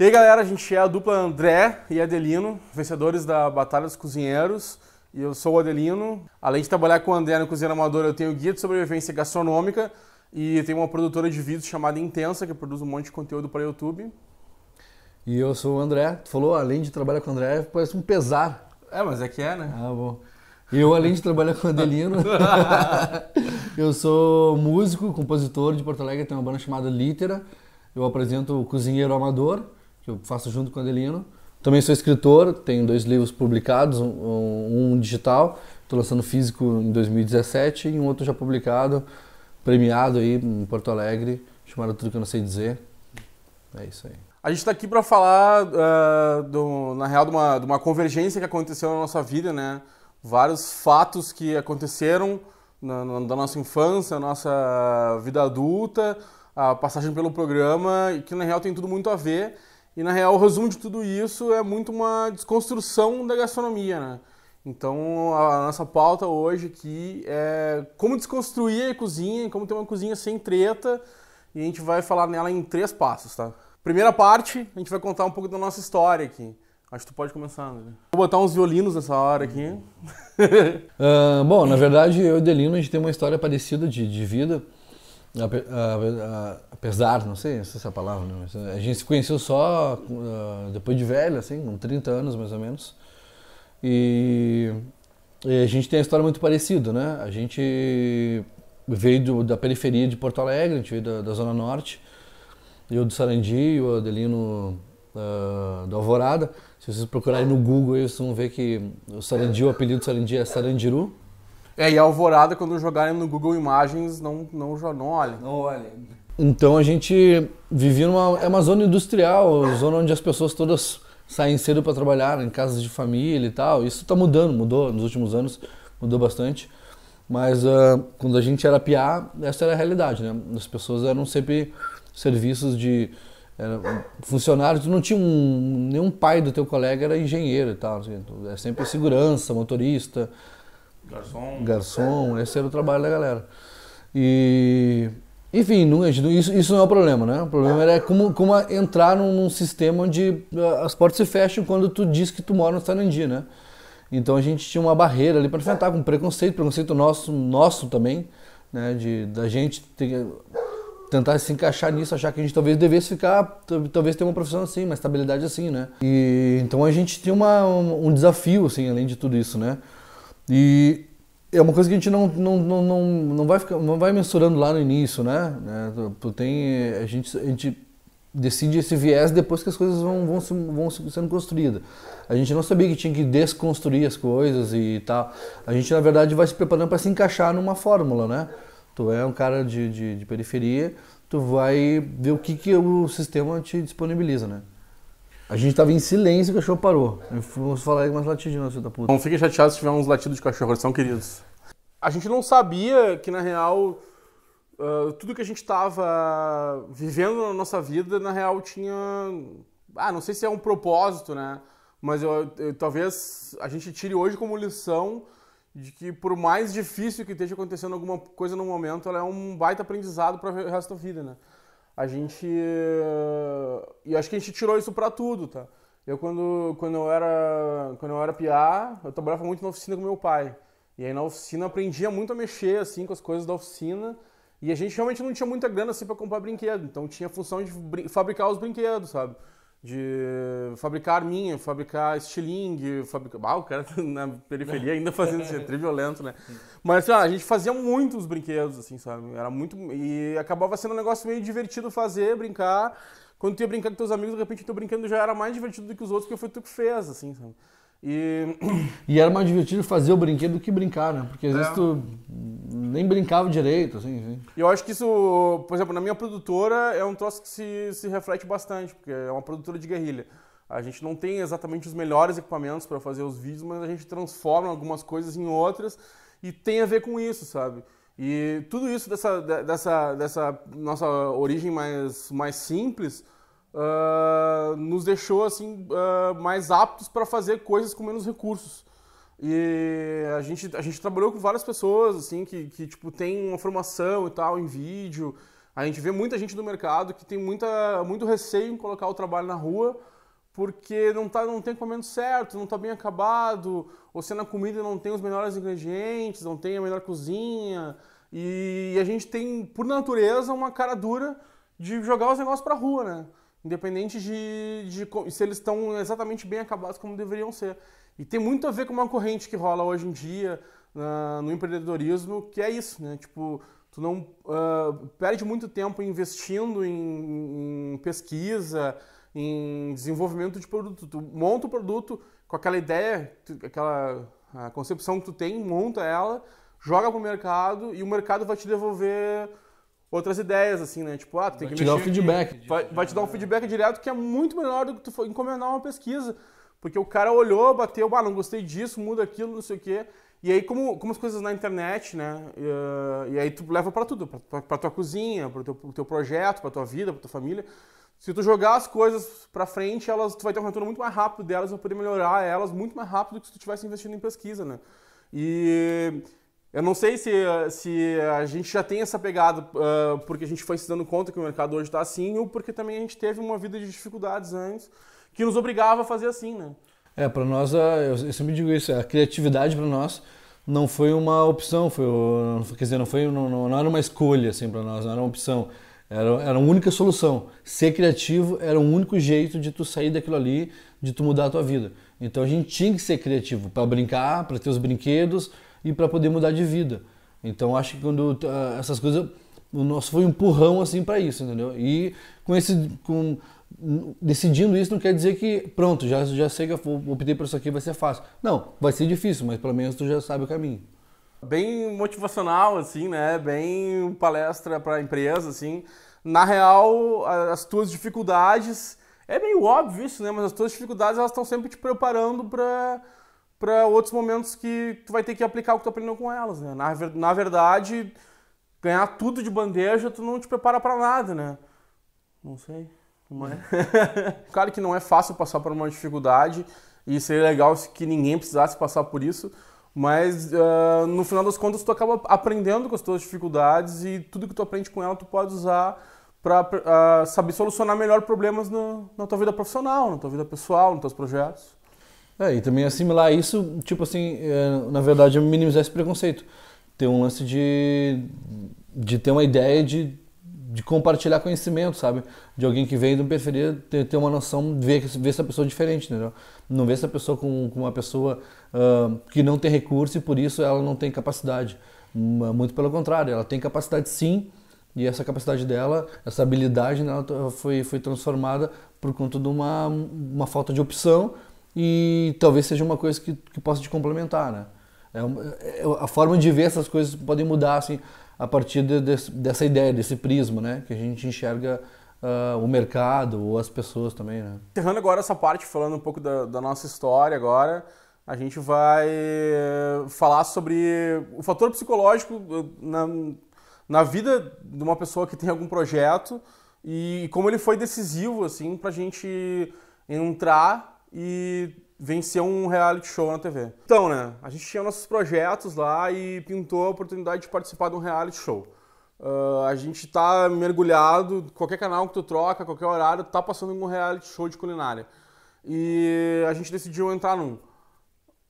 E aí galera, a gente é a dupla André e Adelino, vencedores da Batalha dos Cozinheiros. E eu sou o Adelino. Além de trabalhar com o André no Cozinheiro Amador, eu tenho guia de sobrevivência gastronômica e tenho uma produtora de vídeos chamada Intensa, que produz um monte de conteúdo para o YouTube. E eu sou o André. Tu falou, além de trabalhar com o André, parece um pesar. É, mas é que é, né? Ah, bom. Eu, além de trabalhar com o Adelino, eu sou músico, compositor de Porto Alegre, tenho uma banda chamada Litera. Eu apresento o Cozinheiro Amador que eu faço junto com o Adelino. Também sou escritor, tenho dois livros publicados, um, um digital, estou lançando físico em 2017 e um outro já publicado, premiado aí em Porto Alegre, chamado Tudo Que Eu Não Sei Dizer. É isso aí. A gente está aqui para falar, uh, do, na real, de uma, de uma convergência que aconteceu na nossa vida, né? Vários fatos que aconteceram na, na, da nossa infância, da nossa vida adulta, a passagem pelo programa, que na real tem tudo muito a ver. E na real, o resumo de tudo isso é muito uma desconstrução da gastronomia, né? Então, a nossa pauta hoje aqui é como desconstruir a cozinha, como ter uma cozinha sem treta, e a gente vai falar nela em três passos, tá? Primeira parte, a gente vai contar um pouco da nossa história aqui. Acho que tu pode começar, André. Vou botar uns violinos nessa hora aqui. uh, bom, na verdade, eu e o Delino, a gente tem uma história parecida de, de vida. Apesar, não sei se é essa palavra, né? Eh, a gente se conheceu só uh, depois de velho, assim, com 30 anos mais ou menos. E, e a gente tem a história muito parecida, né? A gente veio do, da periferia de Porto Alegre, a gente veio da, da Zona Norte. Eu do Sarandi, o Adelino uh, do Alvorada. Se vocês procurarem no Google, vocês vão ver que o Sarandi, o apelido do Sarandi é Sarandiru. É, e é Alvorada, quando jogarem no Google Imagens, não, não, não olhem. Não olhem. Então a gente vivia numa. É uma zona industrial, zona onde as pessoas todas saem cedo para trabalhar, em casas de família e tal. Isso está mudando, mudou nos últimos anos, mudou bastante. Mas uh, quando a gente era PA, essa era a realidade, né? As pessoas eram sempre serviços de funcionários. Tu não tinha um, nenhum pai do teu colega era engenheiro e tal. Assim, então, é sempre segurança, motorista. Garçom. Garçom, esse era o trabalho da galera. E. Enfim, não, isso, isso não é o problema, né? O problema era como, como entrar num, num sistema onde ah, as portas se fecham quando tu diz que tu mora no Sarandi, né? Então a gente tinha uma barreira ali para enfrentar com preconceito, preconceito nosso, nosso também, né? De, da gente ter, tentar se encaixar nisso, achar que a gente talvez devesse ficar, talvez ter uma profissão assim, uma estabilidade assim, né? E então a gente tinha uma, um desafio, assim, além de tudo isso, né? E é uma coisa que a gente não, não, não, não, não, vai, ficar, não vai mensurando lá no início, né? né? Tu tem, a, gente, a gente decide esse viés depois que as coisas vão, vão, se, vão sendo construídas. A gente não sabia que tinha que desconstruir as coisas e tal. A gente, na verdade, vai se preparando para se encaixar numa fórmula, né? Tu é um cara de, de, de periferia, tu vai ver o que, que o sistema te disponibiliza, né? A gente tava em silêncio e o cachorro parou. Eu fomos falar umas latidinhas, filho da puta. Não fiquem chateados se tiver uns latidos de cachorro, eles são queridos. A gente não sabia que, na real, uh, tudo que a gente tava vivendo na nossa vida, na real, tinha. Ah, não sei se é um propósito, né? Mas eu, eu, talvez a gente tire hoje como lição de que, por mais difícil que esteja acontecendo alguma coisa no momento, ela é um baita aprendizado para o resto da vida, né? a gente. E acho que a gente tirou isso pra tudo, tá? Eu, quando, quando, eu, era, quando eu era PA, eu trabalhava muito na oficina com meu pai. E aí na oficina aprendia muito a mexer, assim, com as coisas da oficina. E a gente realmente não tinha muita grana, assim, pra comprar brinquedo. Então tinha a função de fabricar os brinquedos, sabe? de fabricar minha, fabricar estilingue, fabricar... Ah, o cara tá na periferia ainda fazendo isso, é triviolento, né? Mas assim, a gente fazia muito os brinquedos, assim, sabe? Era muito... E acabava sendo um negócio meio divertido fazer, brincar. Quando tu ia brincar com teus amigos, de repente tu brincando já era mais divertido do que os outros, porque foi tu que fez, assim, sabe? E... e era mais divertido fazer o brinquedo do que brincar, né? Porque às é. vezes tu nem brincava direito, assim, assim. Eu acho que isso, por exemplo, na minha produtora é um troço que se, se reflete bastante, porque é uma produtora de guerrilha. A gente não tem exatamente os melhores equipamentos para fazer os vídeos, mas a gente transforma algumas coisas em outras e tem a ver com isso, sabe? E tudo isso dessa, dessa, dessa nossa origem mais, mais simples uh, nos deixou assim uh, mais aptos para fazer coisas com menos recursos. E a gente, a gente trabalhou com várias pessoas assim que, que tipo tem uma formação e tal em vídeo. A gente vê muita gente no mercado que tem muita, muito receio em colocar o trabalho na rua porque não, tá, não tem comendo certo, não está bem acabado, ou se na comida não tem os melhores ingredientes, não tem a melhor cozinha. E a gente tem, por natureza, uma cara dura de jogar os negócios para rua, né? independente de, de, se eles estão exatamente bem acabados como deveriam ser. E tem muito a ver com uma corrente que rola hoje em dia uh, no empreendedorismo, que é isso, né? Tipo, tu não uh, perde muito tempo investindo em, em, pesquisa, em desenvolvimento de produto. Tu monta o produto com aquela ideia, aquela concepção que tu tem, monta ela, joga pro mercado e o mercado vai te devolver outras ideias, assim, né? Tipo, ah, tu tem vai que te mexer. Dar um feedback. Vai, vai te dar um feedback direto que é muito melhor do que tu encomendar uma pesquisa. Porque o cara olhou, bateu, ah, não gostei disso, muda aquilo, não sei o quê. E aí, como, como as coisas na internet, né? E, e aí tu leva para tudo, para tua cozinha, para o teu, pro teu projeto, para tua vida, para tua família. Se tu jogar as coisas para frente, elas, tu vai ter um retorno muito mais rápido delas, vai poder melhorar elas muito mais rápido do que se tu estivesse investindo em pesquisa, né? E eu não sei se, se a gente já tem essa pegada uh, porque a gente foi se dando conta que o mercado hoje está assim ou porque também a gente teve uma vida de dificuldades antes que nos obrigava a fazer assim, né? É, para nós, ah, eu sempre digo isso, a criatividade para nós não foi uma opção, foi, quer dizer, não, foi, não, não era uma escolha assim para nós, não era uma opção. Era, era a única solução. Ser criativo era o único jeito de tu sair daquilo ali, de tu mudar a tua vida. Então a gente tinha que ser criativo para brincar, para ter os brinquedos, e para poder mudar de vida. Então acho que quando ah, essas coisas o nosso foi um empurrão assim para isso, entendeu? E com esse com decidindo isso não quer dizer que pronto, já já sei que eu optei por isso aqui vai ser fácil. Não, vai ser difícil, mas pelo menos tu já sabe o caminho. Bem motivacional assim, né? Bem palestra para empresa assim. Na real, as tuas dificuldades é meio óbvio isso, né? Mas as tuas dificuldades elas estão sempre te preparando para para outros momentos que tu vai ter que aplicar o que tu aprendeu com elas, né? Na, na verdade, ganhar tudo de bandeja, tu não te prepara para nada, né? Não sei. Mas... claro que não é fácil passar por uma dificuldade e seria legal que ninguém precisasse passar por isso, mas uh, no final das contas tu acaba aprendendo com as tuas dificuldades e tudo que tu aprende com ela tu pode usar para uh, ah, saber solucionar melhor problemas no, na tua vida profissional, na tua vida pessoal, nos teus projetos. É, e também assimilar isso, tipo assim, é, na verdade é minimizar esse preconceito. Ter um lance de, de ter uma ideia de, de compartilhar conhecimento, sabe? De alguém que vem de uma periferia ter, ter uma noção, ver, ver essa pessoa diferente, entendeu? Não ver essa pessoa com, com uma pessoa uh, que não tem recurso e por isso ela não tem capacidade. Hum, é muito pelo contrário, ela tem capacidade sim, e essa capacidade dela, essa habilidade dela né, foi, foi transformada por conta de uma, uma falta de opção e talvez seja uma coisa que, que possa te complementar, né? É uma, é, a forma de ver essas coisas pode mudar assim a partir de, de, dessa ideia, desse prisma, né? Que a gente enxerga uh, o mercado ou as pessoas também, né? Encerrando agora essa parte, falando um pouco da, da nossa história agora, a gente vai eh, falar sobre o fator psicológico eh, na, na vida de uma pessoa que tem algum projeto e como ele foi decisivo, assim, a gente entrar e vencer um reality show na TV. Então, né, a gente tinha nossos projetos lá e pintou a oportunidade de participar de um reality show. Uh, a gente tá mergulhado, qualquer canal que tu troca, qualquer horário, tá passando em um reality show de culinária. E a gente decidiu entrar num.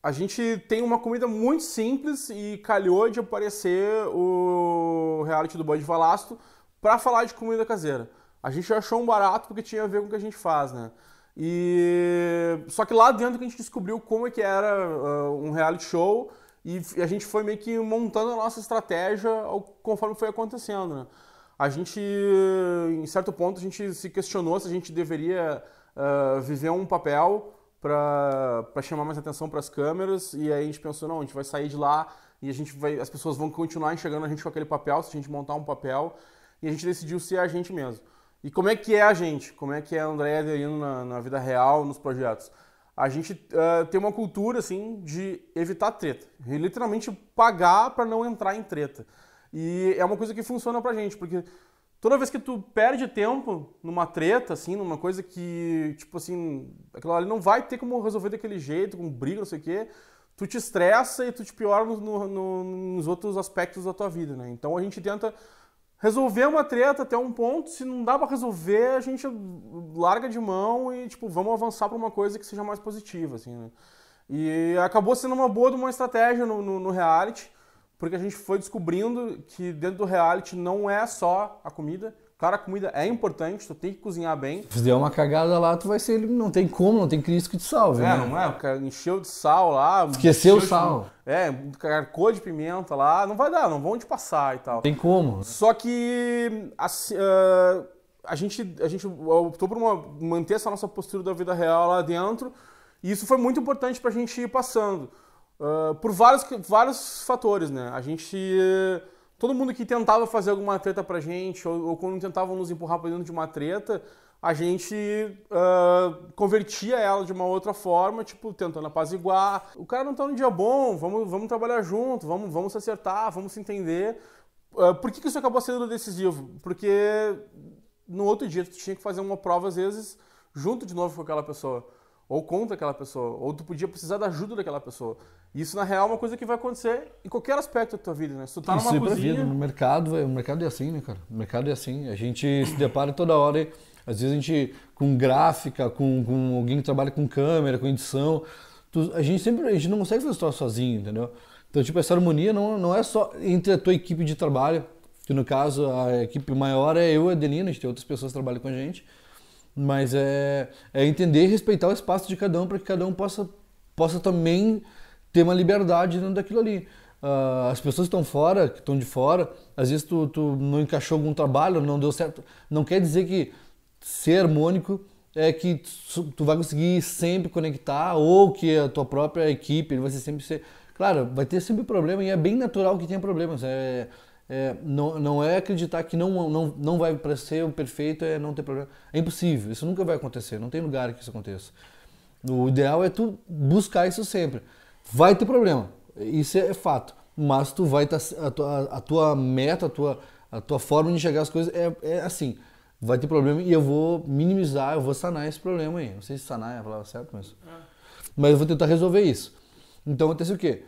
A gente tem uma comida muito simples e calhou de aparecer o reality do de Valasto para falar de comida caseira. A gente achou um barato porque tinha a ver com o que a gente faz, né? E só que lá dentro que a gente descobriu como é que era uh, um reality show e a gente foi meio que montando a nossa estratégia ao, conforme foi acontecendo. Né? A gente, em certo ponto, a gente se questionou se a gente deveria uh, viver um papel para chamar mais atenção para as câmeras e aí a gente pensou não, a gente vai sair de lá e a gente vai, as pessoas vão continuar enxergando a gente com aquele papel se a gente montar um papel e a gente decidiu ser a gente mesmo. E como é que é a gente? Como é que é a Andréia Adelino na, na vida real, nos projetos? A gente uh, tem uma cultura, assim, de evitar treta. E, literalmente pagar para não entrar em treta. E é uma coisa que funciona pra gente, porque toda vez que tu perde tempo numa treta, assim, numa coisa que, tipo assim, aquilo ali não vai ter como resolver daquele jeito, com briga, não sei o quê, tu te estressa e tu te piora no, no, nos outros aspectos da tua vida, né? Então a gente tenta resolver uma treta até um ponto, se não dá para resolver, a gente larga de mão e tipo, vamos avançar para uma coisa que seja mais positiva, assim, né? E acabou sendo uma boa de uma estratégia no, no, no, reality, porque a gente foi descobrindo que dentro do reality não é só a comida, Cara, a comida é importante, tu tem que cozinhar bem. Se der uma cagada lá, tu vai ser. Não tem como, não tem Cristo que te salve. É, né? não é? O cara encheu de sal lá. Esqueceu o sal. De, é, carcou de pimenta lá. Não vai dar, não vão te passar e tal. Tem como. Só que. Assim, uh, a gente, a gente optou por uma, manter essa nossa postura da vida real lá dentro. E isso foi muito importante pra gente ir passando. Uh, por vários, vários fatores, né? A gente. Uh, todo mundo que tentava fazer alguma treta pra gente, ou, ou quando tentavam nos empurrar pra dentro de uma treta, a gente uh, convertia ela de uma outra forma, tipo, tentando apaziguar. O cara não tá num dia bom, vamos, vamos trabalhar junto, vamos, vamos se acertar, vamos se entender. Uh, por que, que isso acabou sendo decisivo? Porque no outro dia tu tinha que fazer uma prova, às vezes, junto de novo com aquela pessoa ou contra aquela pessoa, ou tu podia precisar da ajuda daquela pessoa. Isso, na real, é uma coisa que vai acontecer em qualquer aspecto da tua vida, né? Se tu tá numa é cozinha... Vida, no mercado, véio, o mercado é assim, né, cara? O mercado é assim. A gente se depara toda hora e, às vezes, a gente, com gráfica, com, com alguém que trabalha com câmera, com edição, tu, a gente sempre, a gente não consegue fazer isso sozinho, entendeu? Então, tipo, essa harmonia não, não é só entre a tua equipe de trabalho, que no caso a equipe maior é eu e a Adelina, a gente tem outras pessoas que trabalham com a gente, mas é, é entender e respeitar o espaço de cada um para que cada um possa, possa também ter uma liberdade dentro daquilo ali. Uh, as pessoas estão fora, que estão de fora, às vezes tu, tu não encaixou algum trabalho, não deu certo. Não quer dizer que ser harmônico é que tu vai conseguir sempre conectar ou que a tua própria equipe vai ser sempre ser claro vai ter sempre problema e é bem natural que tenha problemas é é, não, não é acreditar que não, não, não vai para ser o perfeito é não ter problema. É impossível, isso nunca vai acontecer, não tem lugar que isso aconteça. O ideal é tu buscar isso sempre. Vai ter problema, isso é, é fato, mas tu vai tá, a, tua, a tua meta, a tua, a tua forma de enxergar as coisas é, é assim. Vai ter problema e eu vou minimizar, eu vou sanar esse problema aí. Não sei se sanar é a palavra certa, mas. Ah. Mas eu vou tentar resolver isso. Então acontece o quê?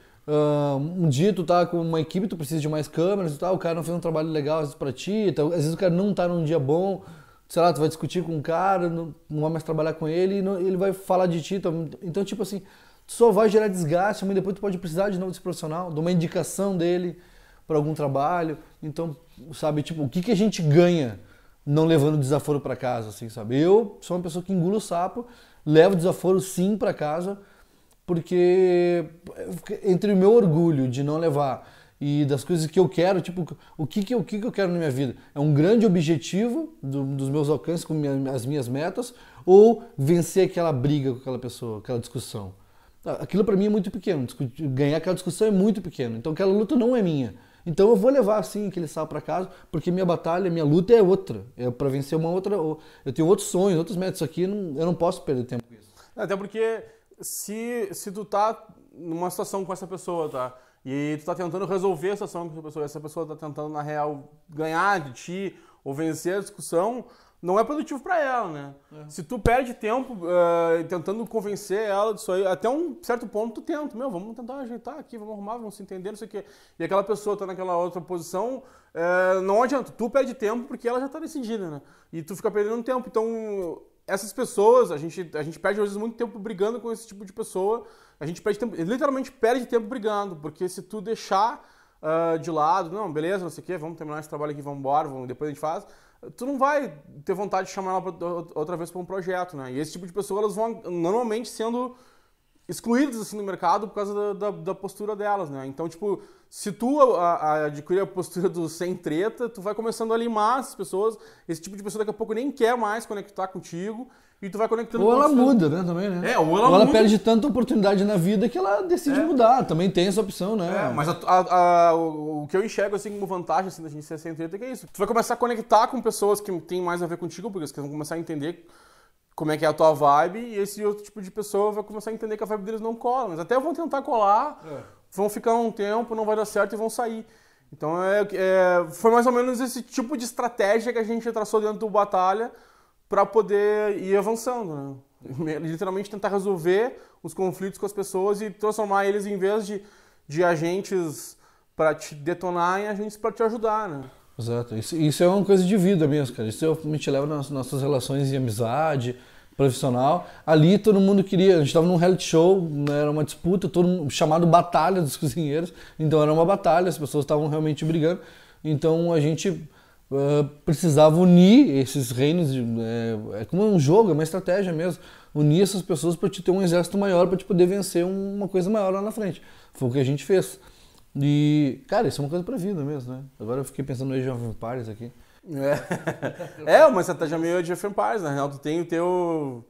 um dia tu tá com uma equipe, tu precisa de mais câmeras e tal, o cara não fez um trabalho legal às vezes pra ti, então, às vezes o cara não tá num dia bom, sei lá, tu vai discutir com um cara, não, não vai mais trabalhar com ele, não, ele vai falar de ti. Então, então, tipo assim, só vai gerar desgaste, mas depois tu pode precisar de novo desse profissional, de uma indicação dele para algum trabalho. Então, sabe, tipo, o que, que a gente ganha não levando desaforo para casa, assim, sabe? Eu sou uma pessoa que engula o sapo, levo desaforo sim para casa, porque entre o meu orgulho de não levar e das coisas que eu quero, tipo, o que, que, o que, que eu quero na minha vida? É um grande objetivo do, dos meus alcances, com minha, as minhas metas, ou vencer aquela briga com aquela pessoa, aquela discussão? Ah, aquilo para mim é muito pequeno, ganhar aquela discussão é muito pequeno, então aquela luta não é minha. Então eu vou levar assim aquele sal para casa, porque minha batalha, minha luta é outra, é para vencer uma outra, eu tenho outros sonhos, outros metas, isso aqui eu não posso perder tempo com isso. Até porque se, se tu tá numa situação com essa pessoa, tá? E tu tá tentando resolver a situação com essa pessoa, e essa pessoa tá tentando, na real, ganhar de ti ou vencer a discussão, não é produtivo para ela, né? É. Se tu perde tempo uh, tentando convencer ela disso aí, até um certo ponto tu tenta, meu, vamos tentar ajeitar aqui, vamos arrumar, vamos se entender, não sei o quê. E aquela pessoa tá naquela outra posição, uh, não adianta, tu perde tempo porque ela já tá decidida, né? E tu fica perdendo tempo, então essas pessoas, a gente, a gente perde às vezes muito tempo brigando com esse tipo de pessoa, a gente perde tempo, literalmente perde tempo brigando, porque se tu deixar uh, de lado, não, beleza, não sei o quê, vamos terminar esse trabalho aqui, vamos embora, vamos, depois a gente faz, tu não vai ter vontade de chamar ela pra, outra vez para um projeto, né? E esse tipo de pessoa, elas vão normalmente sendo excluídas, assim, do mercado por causa da, da, da postura delas, né? Então, tipo, se tu a, a adquirir a postura do sem treta, tu vai começando a limar as pessoas. Esse tipo de pessoa daqui a pouco nem quer mais conectar contigo. E tu vai conectando Ou ela muda, né? Também, né? É, ou ela, ou ela muda. perde tanta oportunidade na vida que ela decide é. mudar. Também tem essa opção, né? É, mas a, a, a, o que eu enxergo assim como vantagem assim, da gente ser sem treta é que é isso. Tu vai começar a conectar com pessoas que têm mais a ver contigo, porque eles vão começar a entender como é que é a tua vibe, e esse outro tipo de pessoa vai começar a entender que a vibe deles não cola. Mas até vão tentar colar. É vão ficar um tempo, não vai dar certo e vão sair. Então é, é, foi mais ou menos esse tipo de estratégia que a gente traçou dentro do Batalha para poder ir avançando, né? Literalmente tentar resolver os conflitos com as pessoas e transformar eles em vez de, de agentes para te detonar em agentes para te ajudar, né? Exato. Isso, isso, é uma coisa de vida mesmo, cara. Isso me te nas nossas relações de amizade, profissional. Ali todo mundo queria, a gente estava num reality show, né, era uma disputa, todo mundo, chamado Batalha dos Cozinheiros. Então era uma batalha, as pessoas estavam realmente brigando. Então a gente uh, precisava unir esses reinos, de, é, é, como um jogo, é uma estratégia mesmo. Unir essas pessoas para te ter um exército maior, para te poder vencer uma coisa maior lá na frente. Foi o que a gente fez. E, cara, isso é uma coisa a vida mesmo, né? Agora eu fiquei pensando no Age of Empires aqui. É, é uma estratégia meio de Empires, né? tu tem o teu...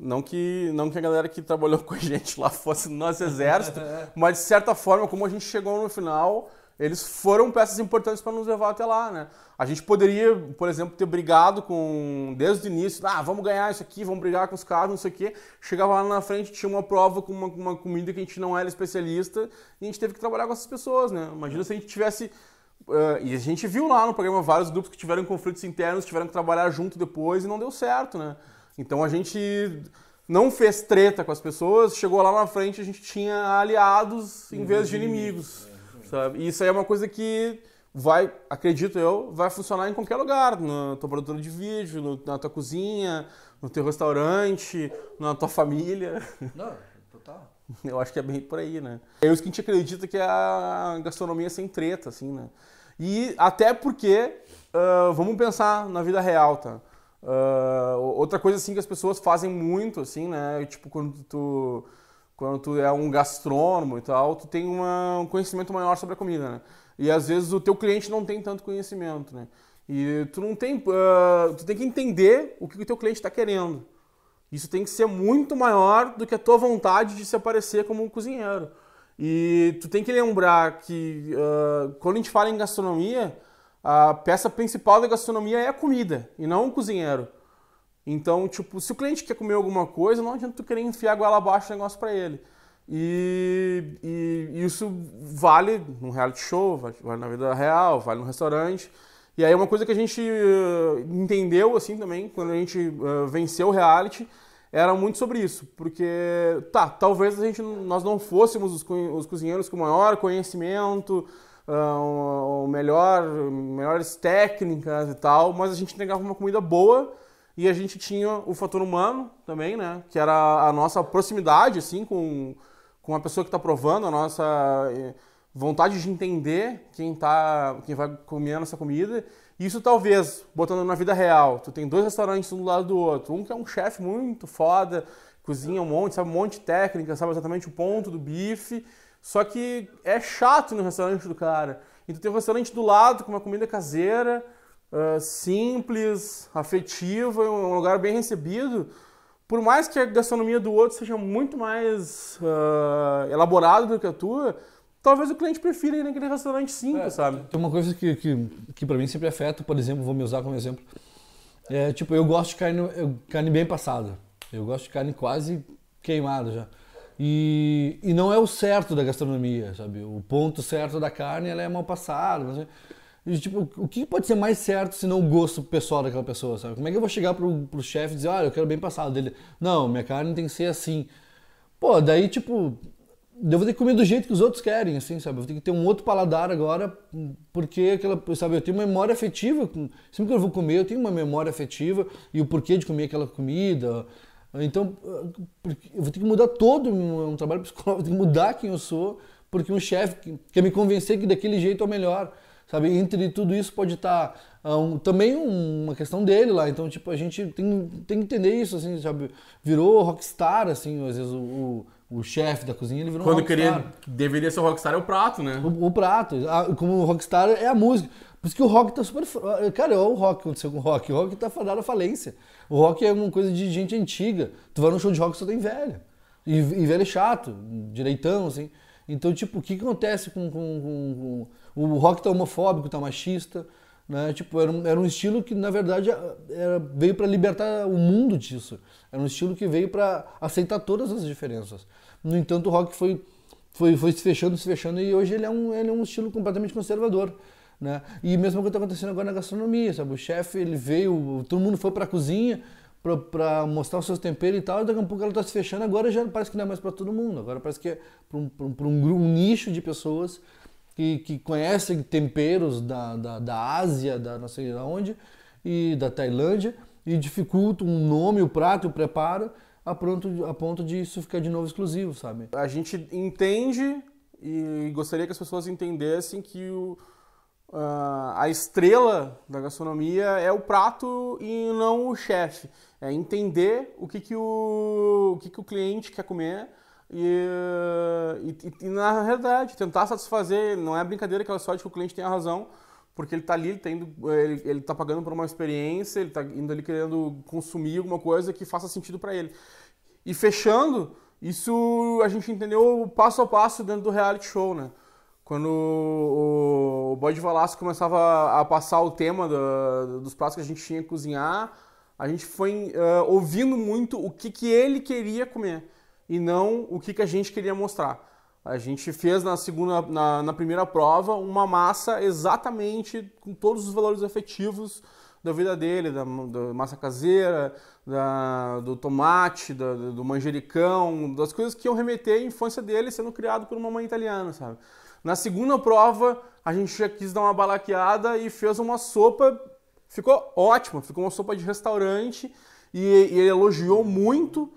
Não que, não que a galera que trabalhou com a gente lá fosse do nosso exército, mas de certa forma, como a gente chegou no final, eles foram peças importantes para nos levar até lá, né? A gente poderia, por exemplo, ter brigado com desde o início, ah, vamos ganhar isso aqui, vamos brigar com os caras, não sei o quê. Chegava lá na frente, tinha uma prova com uma, uma comida que a gente não era especialista e a gente teve que trabalhar com essas pessoas, né? Imagina se a gente tivesse Uh, e a gente viu lá no programa vários grupos que tiveram conflitos internos, tiveram que trabalhar junto depois e não deu certo, né? Então a gente não fez treta com as pessoas, chegou lá na frente a gente tinha aliados em uhum. vez de inimigos, é, é. sabe? E isso aí é uma coisa que vai, acredito eu, vai funcionar em qualquer lugar, na tua produtora de vídeo, no, na tua cozinha, no teu restaurante, na tua família. Não, Eu acho que é bem por aí, né? É isso que a gente acredita que é a gastronomia sem treta, assim, né? E até porque, uh, vamos pensar na vida real, tá? Uh, outra coisa, assim, que as pessoas fazem muito, assim, né? Tipo, quando tu, quando tu é um gastrônomo e tal, tu tem uma, um conhecimento maior sobre a comida, né? E às vezes o teu cliente não tem tanto conhecimento, né? E tu não tem... Uh, tu tem que entender o que o teu cliente está querendo. Isso tem que ser muito maior do que a tua vontade de se aparecer como um cozinheiro. E tu tem que lembrar que uh, quando a gente fala em gastronomia, a peça principal da gastronomia é a comida e não o cozinheiro. Então, tipo, se o cliente quer comer alguma coisa, não adianta tu querer enfiar a goela abaixo o negócio para ele. E, e, isso vale num reality show, vale na vida real, vale num restaurante. E aí é uma coisa que a gente uh, entendeu assim também, quando a gente uh, venceu o reality, era muito sobre isso, porque tá, talvez a gente nós não fôssemos os, os cozinheiros com maior conhecimento, uh, o melhor, melhores técnicas e tal, mas a gente entregava uma comida boa e a gente tinha o fator humano também, né, que era a nossa proximidade assim com com a pessoa que está provando, a nossa eh, vontade de entender quem tá, quem vai comer a nossa comida. Isso talvez, botando na vida real, tu tem dois restaurantes um do lado do outro, um que é um chefe muito foda, cozinha um monte, sabe um monte de técnica, sabe exatamente o ponto do bife, só que é chato no restaurante do cara. então tu tem um restaurante do lado com uma comida caseira, uh, simples, afetiva, um lugar bem recebido, por mais que a gastronomia do outro seja muito mais uh, elaborada do que a tua, talvez o cliente prefira ir naquele restaurante simples, é, sabe? Tem uma coisa que, que, que para mim sempre afeta, por exemplo, vou me usar como exemplo. É, tipo, eu gosto de carne, eu, carne bem passada. Eu gosto de carne quase queimada já. E, e não é o certo da gastronomia, sabe? O ponto certo da carne, ela é mal passada. Mas, é, e, tipo, o que pode ser mais certo se não o gosto pessoal daquela pessoa, sabe? Como é que eu vou chegar pro, pro chefe e dizer, olha, eu quero bem passado dele? Não, minha carne tem que ser assim. Pô, daí, tipo, eu vou ter que comer do jeito que os outros querem, assim, sabe? Eu vou ter que ter um outro paladar agora, porque aquela, sabe, eu tenho uma memória afetiva, sempre que eu vou comer, eu tenho uma memória afetiva e o porquê de comer aquela comida. Então, eu vou ter que mudar todo, um trabalho psicológico, vou ter que mudar quem eu sou, porque um chefe quer me convencer que daquele jeito é o melhor, sabe? Entre tudo isso pode estar tá, ah, um, também uma questão dele lá, então, tipo, a gente tem, tem que entender isso, assim, sabe? Virou rockstar, assim, às vezes o, o o chefe da cozinha, ele virou Quando um rockstar. Queria, deveria ser o rockstar é o prato, né? O, o prato, a, ah, como o rockstar é a música. Por isso que o rock tá super. Ah, cara, olha é o rock aconteceu com o rock. O rock tá fadado à falência. O rock é uma coisa de gente antiga. Tu vai num show de rock só tem velho. E, e velho é chato, direitão, assim. Então, tipo, o que acontece com, com, com, com. O rock tá homofóbico, tá machista. Né? Tipo, era um, era um estilo que, na verdade, era, veio para libertar o mundo disso. Era um estilo que veio para aceitar todas as diferenças. No entanto, o rock foi, foi, foi se fechando, se fechando, e hoje ele é um, ele é um estilo completamente conservador. Né? E mesmo que está acontecendo agora na gastronomia, sabe? O chefe, ele veio, todo mundo foi para a cozinha, para mostrar os seus temperos e tal, e daqui a pouco ela está se fechando, agora já parece que não é mais para todo mundo, agora parece que é para um, um, um, nicho de pessoas que, que conhecem temperos da, da, da Ásia, da não sei de onde, e da Tailândia, e dificulta um nome, o prato, o preparo, a ponto, a ponto de isso ficar de novo exclusivo, sabe? A gente entende e gostaria que as pessoas entendessem que o, Uh, a estrela da gastronomia é o prato e não o chefe. É entender o que, que, o, o, que, que o cliente quer comer, e, e, e, na realidade tentar satisfazer, não é brincadeira aquela sorte que o cliente tem a razão, porque ele está ali, ele está ele, ele tá pagando por uma experiência, ele está indo ali querendo consumir alguma coisa que faça sentido para ele. E fechando, isso a gente entendeu passo a passo dentro do reality show, né? Quando o, o Bode Valasco começava a passar o tema do, dos pratos que a gente tinha que cozinhar, a gente foi uh, ouvindo muito o que, que ele queria comer e não o que, que a gente queria mostrar. A gente fez na segunda, na, na, primeira prova uma massa exatamente com todos os valores efetivos da vida dele, da, da massa caseira, da, do tomate, da, do manjericão, das coisas que iam remeter à infância dele sendo criado por uma mãe italiana, sabe? Na segunda prova, a gente já quis dar uma balaqueada e fez uma sopa, ficou ótima, ficou uma sopa de restaurante e, e ele elogiou muito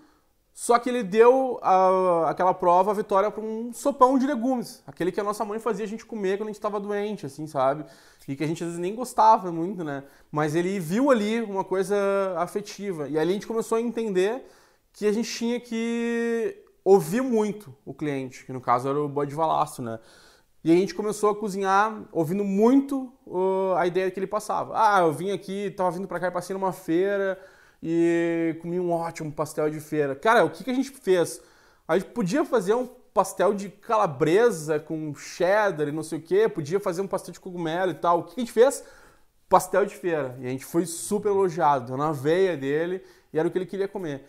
só que ele deu a, aquela prova, a vitória, para um sopão de legumes. Aquele que a nossa mãe fazia a gente comer quando a gente estava doente, assim, sabe? E que a gente às vezes nem gostava muito, né? Mas ele viu ali uma coisa afetiva. E ali a gente começou a entender que a gente tinha que ouvir muito o cliente, que no caso era o bode valaço, né? E a gente começou a cozinhar ouvindo muito uh, a ideia que ele passava. Ah, eu vim aqui, estava vindo para cá e passei numa feira e comi um ótimo pastel de feira. Cara, o que, que a gente fez? A gente podia fazer um pastel de calabresa com cheddar e não sei o que, podia fazer um pastel de cogumelo e tal. O que a gente fez? Pastel de feira. E a gente foi super elogiado, na veia dele, e era o que ele queria comer.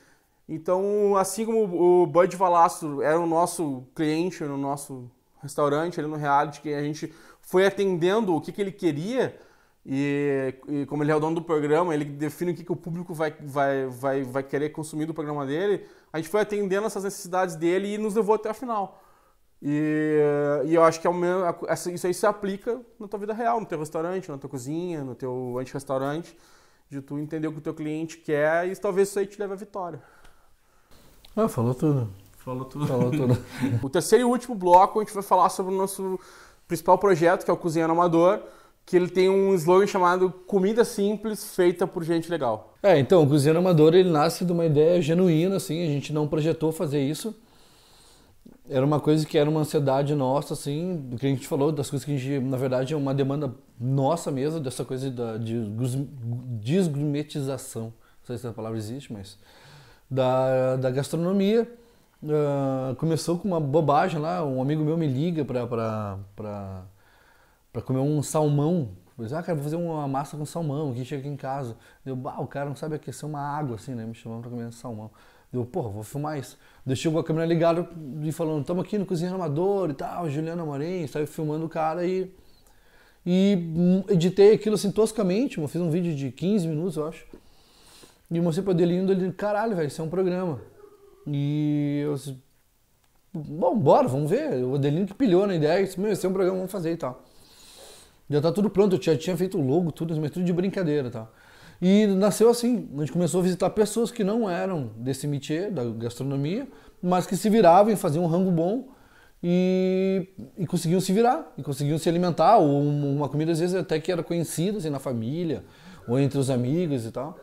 Então, assim como o Bud Valastro era o nosso cliente no nosso restaurante, ali no reality, que a gente foi atendendo o que, que ele queria, e, e, como ele é o dono do programa, ele define o que, que o público vai, vai, vai, vai querer consumir do programa dele. A gente foi atendendo essas necessidades dele e nos levou até a final. E, e eu acho que é o isso aí se aplica na tua vida real, no teu restaurante, na tua cozinha, no teu anti-restaurante, de tu entender o que o teu cliente quer e talvez isso aí te leve à vitória. Ah, falou tudo. Falou tudo. Falou tudo. o terceiro e último bloco a gente vai falar sobre o nosso principal projeto, que é o cozinha Amador que ele tem um slogan chamado Comida Simples Feita por Gente Legal. É, então, o Cozinheiro Amador, ele nasce de uma ideia genuína, assim, a gente não projetou fazer isso. Era uma coisa que era uma ansiedade nossa, assim, do que a gente falou, das coisas que a gente, na verdade, é uma demanda nossa mesmo, dessa coisa da, de desgrumetização, não sei se essa palavra existe, mas... Da, da gastronomia. Uh, começou com uma bobagem lá, um amigo meu me liga para para comer um salmão. ah, cara, vou fazer uma massa com salmão, que chega aqui em casa. Deu, bah, o cara não sabe aquecer uma água assim, né? Me chamando para comer salmão. Deu, porra, vou filmar isso. Deixei a câmera ligada e falando, estamos aqui no Cozinheiro Amador e tal, Juliana Moren, saiu filmando o cara e. E hum, editei aquilo assim toscamente, fiz um vídeo de 15 minutos, eu acho. E mostrei pra Delindo, ele, caralho, velho, isso é um programa. E eu disse, bom, bora, vamos ver. O Adelino que pilhou na ideia, disse, meu, esse é um programa, vamos fazer e tal. Já tá tudo pronto, eu já tinha feito o logo, tudo, mas tudo de brincadeira, tá? E nasceu assim, a gente começou a visitar pessoas que não eram desse métier, da gastronomia, mas que se viravam e faziam um rango bom e, e conseguiam se virar, e conseguiam se alimentar, ou uma comida às vezes até que era conhecida assim, na família, ou entre os amigos e tal.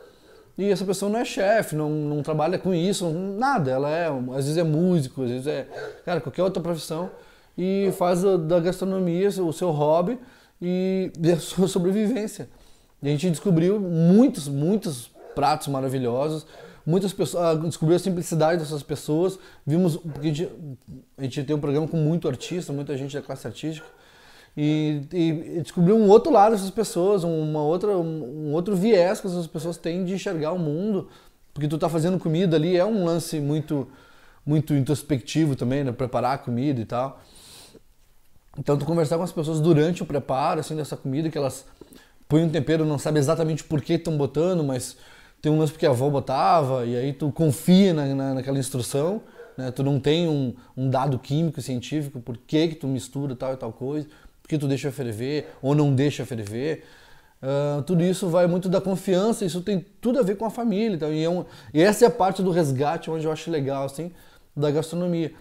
E essa pessoa não é chefe, não, não trabalha com isso, nada. Ela é, às vezes é músico, às vezes é, cara, qualquer outra profissão. E faz da gastronomia o seu hobby e da sua sobrevivência. E a gente descobriu muitos, muitos pratos maravilhosos, muitas pessoas ah, descobriu a simplicidade dessas pessoas. Vimos porque a gente, a gente tem um programa com muito artista, muita gente da classe artística. E, e descobriu um outro lado dessas pessoas, uma outra, um outro viés que essas pessoas têm de enxergar o mundo, porque tu tá fazendo comida ali é um lance muito muito introspectivo também, né? preparar a comida e tal. Então, tu conversar com as pessoas durante o preparo, assim, dessa comida, que elas põem um tempero, não sabe exatamente por que estão botando, mas tem um lance porque a avó botava, e aí tu confia na, na, naquela instrução, né? Tu não tem um, um dado químico, científico, por que que tu mistura tal e tal coisa, por que tu deixa ferver ou não deixa ferver. Uh, tudo isso vai muito da confiança, isso tem tudo a ver com a família. Então, e, é um, e essa é a parte do resgate onde eu acho legal, assim, da gastronomia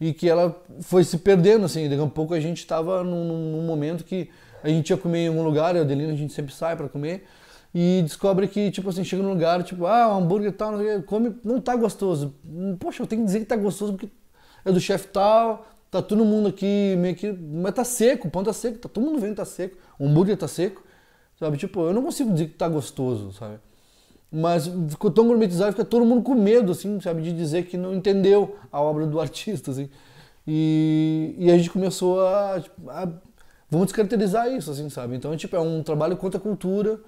e que ela foi se perdendo, assim. Daqui a pouco a gente estava num, num, momento que a gente ia comer em algum lugar, eu e a Adelina, a gente sempre sai para comer, e descobre que, tipo assim, chega num lugar, tipo, ah, hambúrguer tal, come, não tá gostoso. Hum, poxa, eu tenho que dizer que tá gostoso porque é do chefe tal, tá todo mundo aqui meio que. Mas tá seco, o pão tá seco, tá todo mundo vendo que tá seco, o hambúrguer tá seco, sabe? Tipo, eu não consigo dizer que tá gostoso, sabe? Mas ficou tão gourmetizado, que todo mundo com medo, assim, sabe, de dizer que não entendeu a obra do artista, assim. E, e a gente começou a, tipo, a, Vamos descaracterizar isso, assim, sabe? Então, tipo, é um trabalho contra a cultura,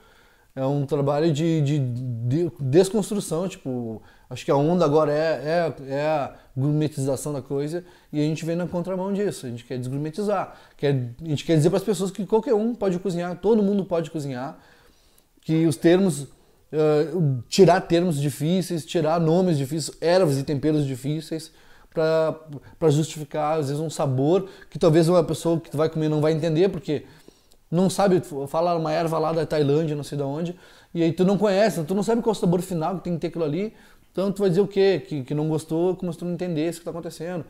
é um trabalho de, de, de desconstrução, tipo... Acho que a onda agora é, é, é, a gourmetização da coisa e a gente vem na contramão disso. A gente quer desgourmetizar. Quer, a gente quer dizer para as pessoas que qualquer um pode cozinhar, todo mundo pode cozinhar, que os termos uh, tirar termos difíceis, tirar nomes difíceis, ervas e temperos difíceis para justificar às vezes um sabor que talvez uma pessoa que vai comer não vai entender porque não sabe falar uma erva lá da Tailândia, não sei de onde, e aí tu não conhece, tu não sabe qual é o sabor final que tem que ter aquilo ali, então tu vai dizer o quê? Que, que não gostou, como se tu não entendesse o que está acontecendo.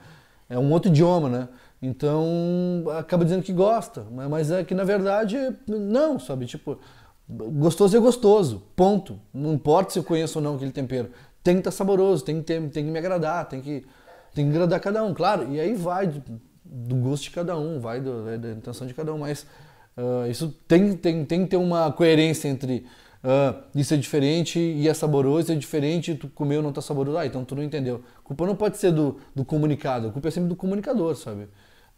É um outro idioma, né? Então acaba dizendo que gosta, né? mas é que na verdade não, sabe? Tipo, Gostoso é gostoso, ponto. Não importa se eu conheço ou não aquele tempero. Tem que estar tá saboroso, tem que, ter, tem que me agradar, tem que, tem que agradar cada um, claro. E aí vai do, do gosto de cada um, vai do, da intenção de cada um, mas uh, isso tem, tem, tem que ter uma coerência entre uh, isso é diferente e é saboroso, isso é diferente, tu comeu não está saboroso, ah, então tu não entendeu. A culpa não pode ser do, do comunicado, a culpa é sempre do comunicador, sabe?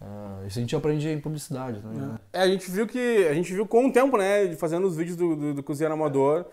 Uh, isso a gente aprende em publicidade também, né? É, a gente viu que. A gente viu com o tempo, né? Fazendo os vídeos do, do, do Cozinheiro Amador.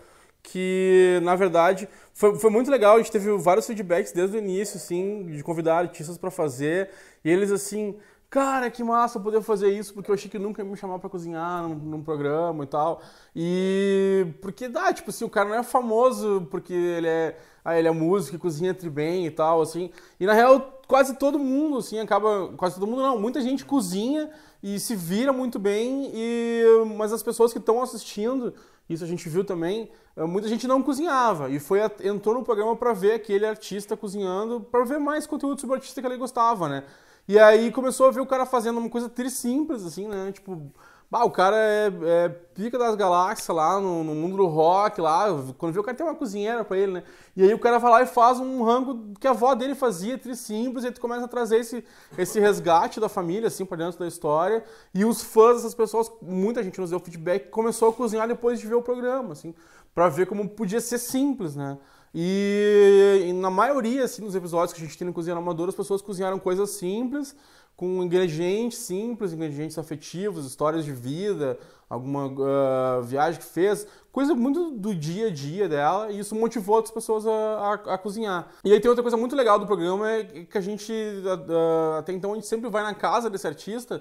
Que, na verdade, foi, foi muito legal. A gente teve vários feedbacks desde o início, assim, de convidar artistas para fazer. E eles, assim, cara, que massa poder fazer isso, porque eu achei que nunca ia me chamar para cozinhar num, num, programa e tal. E porque dá, tipo assim, o cara não é famoso porque ele é, ah, ele é músico e cozinha entre bem e tal, assim. E na real, quase todo mundo, assim, acaba. Quase todo mundo não, muita gente cozinha e se vira muito bem, e, mas as pessoas que estão assistindo, isso a gente viu também, eh, muita gente não cozinhava e foi entrou no programa para ver aquele artista cozinhando, para ver mais conteúdo sobre o artista que ele gostava, né? E aí começou a ver o cara fazendo uma coisa tri simples, assim, né? Tipo o cara é, é, pica das galáxias lá no, no, mundo do rock lá. Quando vê o cara tem uma cozinheira pra ele, né? E aí o cara vai lá e faz um rango que a avó dele fazia, tri simples, e aí tu começa a trazer esse, esse resgate da família, assim, pra dentro da história. E os fãs dessas pessoas, muita gente nos deu feedback, começou a cozinhar depois de ver o programa, assim, pra ver como podia ser simples, né? E, e na maioria, assim, dos episódios que a gente tem no Cozinha Amadora, as pessoas cozinharam coisas simples com ingredientes simples, ingredientes afetivos, histórias de vida, alguma uh, viagem que fez, coisa muito do dia a dia dela, e isso motivou outras pessoas a, a, a cozinhar. E aí tem outra coisa muito legal do programa, é que a gente, uh, até então, a gente sempre vai na casa desse artista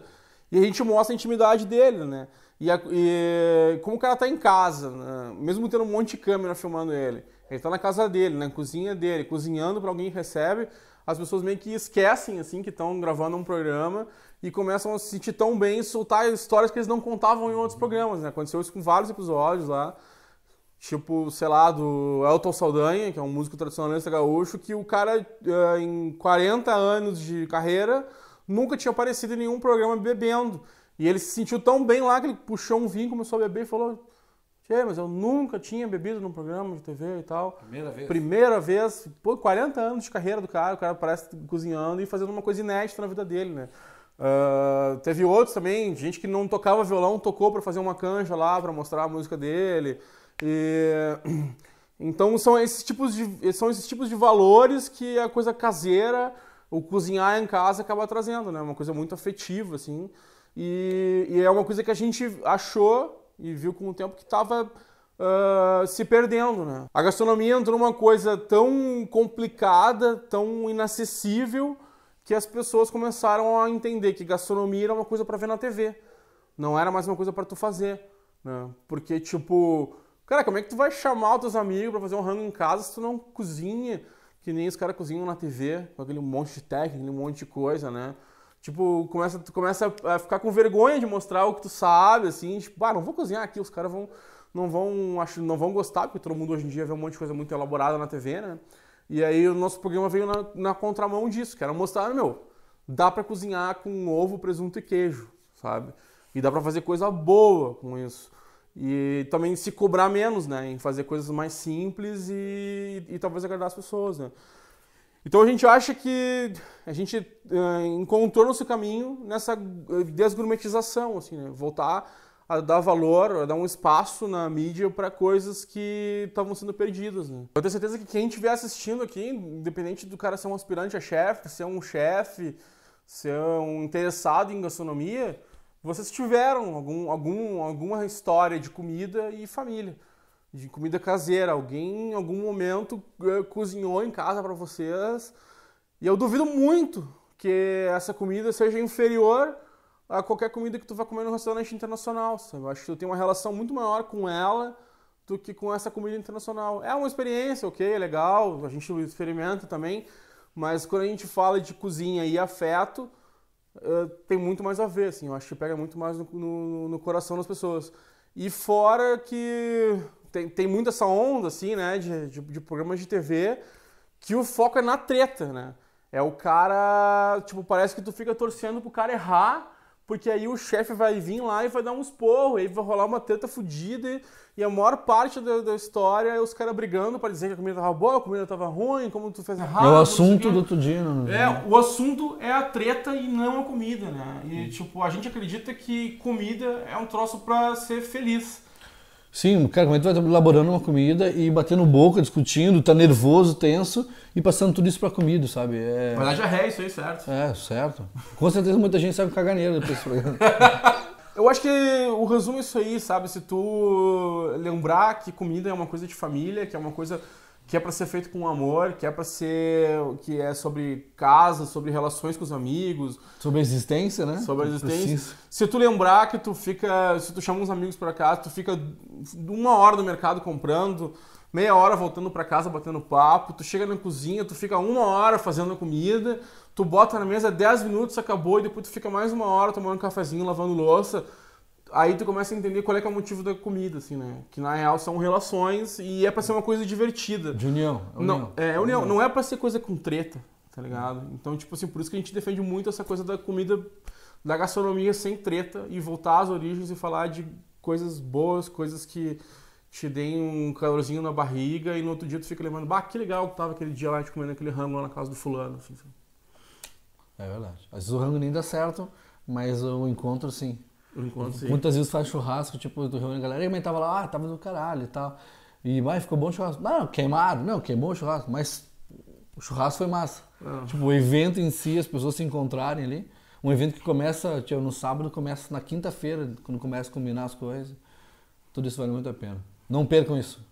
e a gente mostra a intimidade dele, né? E, a, e como o cara tá em casa, né? mesmo tendo um monte de câmera filmando ele, ele tá na casa dele, na cozinha dele, cozinhando para alguém que recebe, as pessoas meio que esquecem, assim, que estão gravando um programa e começam a se sentir tão bem e soltar histórias que eles não contavam em outros programas, né? Aconteceu isso com vários episódios lá. Tipo, sei lá, do Elton Saldanha, que é um músico tradicionalista gaúcho, que o cara, eh, em 40 anos de carreira, nunca tinha aparecido em nenhum programa bebendo. E ele se sentiu tão bem lá que ele puxou um vinho, começou a beber e falou: Tchê, mas eu nunca tinha bebido num programa de TV e tal. Primeira vez. Primeira vez, pô, 40 anos de carreira do cara, o cara parece cozinhando e fazendo uma coisa inédita na vida dele, né? Uh, teve outros também, gente que não tocava violão, tocou para fazer uma canja lá, para mostrar a música dele. E... Então são esses, tipos de, são esses tipos de valores que a coisa caseira, o cozinhar em casa acaba trazendo, né? Uma coisa muito afetiva, assim. E, e é uma coisa que a gente achou e viu com o tempo que estava uh, ah, se perdendo, né? A gastronomia entrou numa coisa tão complicada, tão inacessível, que as pessoas começaram a entender que gastronomia era uma coisa para ver na TV, não era mais uma coisa para tu fazer, né? Porque tipo, cara, como é que tu vai chamar os teus amigos para fazer um rango em casa se tu não cozinha? Que nem os caras cozinham na TV, com aquele monte de técnica, aquele monte de coisa, né? Tipo, começa, tu começa a ficar com vergonha de mostrar o que tu sabe, assim, tipo, ah, não vou cozinhar aqui, os caras vão, não vão, acho, não vão gostar, porque todo mundo hoje em dia vê um monte de coisa muito elaborada na TV, né? E aí o nosso programa veio na, na contramão disso, que era mostrar, meu, dá para cozinhar com ovo, presunto e queijo, sabe? E dá para fazer coisa boa com isso. E também se cobrar menos, né? Em fazer coisas mais simples e, e, e talvez agradar as pessoas, né? Então a gente acha que a gente uh, encontrou nosso caminho nessa eh, desgourmetização, assim, né? voltar a dar valor, a dar um espaço na mídia para coisas que estavam sendo perdidas. Né? Eu tenho certeza que quem estiver assistindo aqui, independente do cara ser um aspirante a chefe, ser um chefe, ser um interessado em gastronomia, vocês tiveram algum, algum, alguma história de comida e família de comida caseira. Alguém em algum momento eh, cozinhou em casa para vocês. E eu duvido muito que essa comida seja inferior a qualquer comida que tu vai comer no restaurante internacional. Sabe? Eu acho que tu tem uma relação muito maior com ela do que com essa comida internacional. É uma experiência, ok, é legal, a gente experimenta também, mas quando a gente fala de cozinha e afeto, uh, tem muito mais a ver, assim, eu acho que pega muito mais no, no, no coração das pessoas. E fora que tem, tem muito essa onda, assim, né, de, de, de programas de TV que o foco é na treta, né? É o cara, tipo, parece que tu fica torcendo pro cara errar, porque aí o chefe vai vir lá e vai dar uns porros, aí vai rolar uma treta fodida, e a maior parte da, da história é os caras brigando para dizer que a comida tava boa, a comida tava ruim, como tu fez errado. É o assunto do outro dia, não é? É, o assunto é a treta e não a comida, né? E, tipo, a gente acredita que comida é um troço para ser feliz. Sim, cara, como é que tu vai tá elaborando uma comida e batendo boca, discutindo, tá nervoso, tenso e passando tudo isso pra comida, sabe? É... Mas já é isso aí, certo? É, certo. Com certeza muita gente sabe caganeira depois tá desse programa. Eu acho que o resumo é isso aí, sabe? Se tu lembrar que comida é uma coisa de família, que é uma coisa que é para ser feito com amor, que é para ser que é sobre casa, sobre relações com os amigos, sobre a existência, né? Sobre a existência. Se tu lembrar que tu fica, se tu chama uns amigos para casa, tu fica uma hora no mercado comprando, meia hora voltando para casa batendo papo, tu chega na cozinha, tu fica uma hora fazendo a comida, tu bota na mesa 10 minutos, acabou e depois tu fica mais uma hora tomando um cafezinho, lavando louça aí tu começa a entender qual é, é o motivo da comida, assim, né? Que na real são relações e é pra ser uma coisa divertida. De união. É união. Não, é, é união. Não é pra ser coisa com treta, tá ligado? Então, tipo assim, por isso que a gente defende muito essa coisa da comida, da gastronomia sem treta e voltar às origens e falar de coisas boas, coisas que te deem um calorzinho na barriga e no outro dia tu fica lembrando, bah, que legal que tava aquele dia lá, te comendo aquele rango lá na casa do fulano, assim. É verdade. Às vezes o rango nem dá certo, mas o encontro sim. Muitas vezes faz churrasco, tipo, tu reúne a galera e mãe tava lá, ah, tava do caralho e tal. E, vai, ficou bom o churrasco. Não, queimado, não, queimou o churrasco, mas o churrasco foi massa. Ah. Tipo, o evento em si, as pessoas se encontrarem ali. Um evento que começa, tipo, no sábado, começa na quinta-feira, quando começa a combinar as coisas. Tudo isso vale muito a pena. Não percam isso.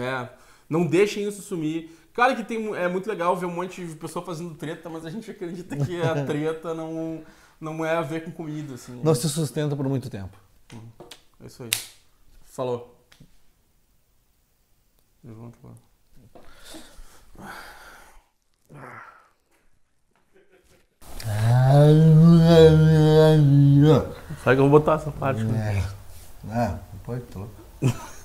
É. Não deixem isso sumir. Claro que tem, é muito legal ver um monte de pessoa fazendo treta, mas a gente acredita que a treta não não é a ver com comida, assim. Não né? se sustenta por muito tempo. Uhum. É isso aí. Falou. Levanta lá. Sabe que eu vou botar essa parte? Né? É. não Ah, pode, tô. Tá